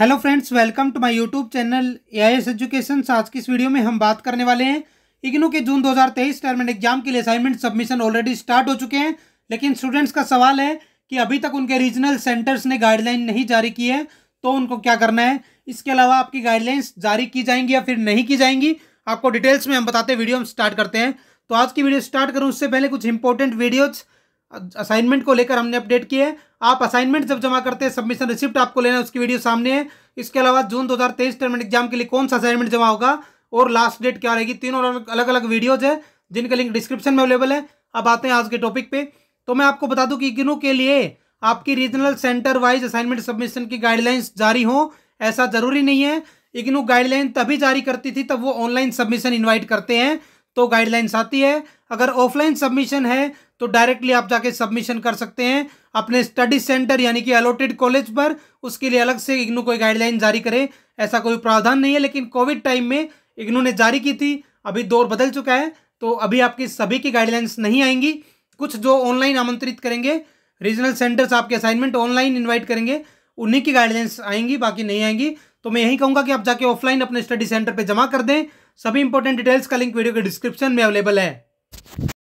hello friends welcome to my YouTube channel AIS education आज की इस वीडियो में हम बात करने वाले हैं इग्नू के जून 2023 टर्म एंड एग्जाम के लिए असाइनमेंट सबमिशन ऑलरेडी स्टार्ट हो चुके हैं लेकिन स्टूडेंट्स का सवाल है कि अभी तक उनके रीजनल सेंटर्स ने गाइडलाइन नहीं जारी की है तो उनको क्या करना है इसके अलावा आपकी गाइडलाइंस जारी की जाएंगी या फिर नहीं की जाएंगी आपको डिटेल्स में हम बताते वीडियो हम स्टार्ट करते हैं तो आज की वीडियो स्टार्ट करूँ उससे पहले कुछ इंपॉर्टेंट वीडियोज़ असाइनमेंट को लेकर हमने अपडेट किए हैं आप असाइनमेंट जब जमा करते हैं सबमिशन रिसिप्ट आपको लेना है उसकी वीडियो सामने है इसके अलावा जून 2023 टर्म एग्जाम के लिए कौन सा असाइनमेंट जमा होगा और लास्ट डेट क्या रहेगी तीनों अलग अलग वीडियोज है जिनका लिंक डिस्क्रिप्शन में अवेलेबल है अब आते हैं आज के टॉपिक पर तो मैं आपको बता दूँ कि गिनों के लिए आपकी regional centre wise assignment submission की गाइडलाइंस जारी हों ऐसा ज़रूरी नहीं है इग्नू गाइडलाइन तभी जारी करती थी तब वो ऑनलाइन सबमिशन इन्वाइट करते हैं तो गाइडलाइंस आती है अगर ऑफलाइन सबमिशन है तो डायरेक्टली आप जाके सबमिशन कर सकते हैं अपने स्टडी सेंटर यानी कि अलॉटेड कॉलेज पर उसके लिए अलग से इग्नू कोई गाइडलाइन जारी करे ऐसा कोई प्रावधान नहीं है लेकिन कोविड टाइम में इग्नू ने जारी की थी अभी दौर बदल चुका है तो अभी आपकी सभी की गाइडलाइंस नहीं आएंगी कुछ जो ऑनलाइन आमंत्रित करेंगे रीजनल सेंटर्स आपके असाइनमेंट ऑनलाइन इन्वाइट करेंगे उन्हीं की गाइडलाइंस आएंगी बाकी नहीं आएंगी तो मैं यही कहूँगा कि आप जाके ऑफलाइन अपने स्टडी सेंटर पर जमा कर दें सभी इंपॉर्टेंट डिटेल्स का लिंक वीडियो के डिस्क्रिप्शन में अवेलेबल है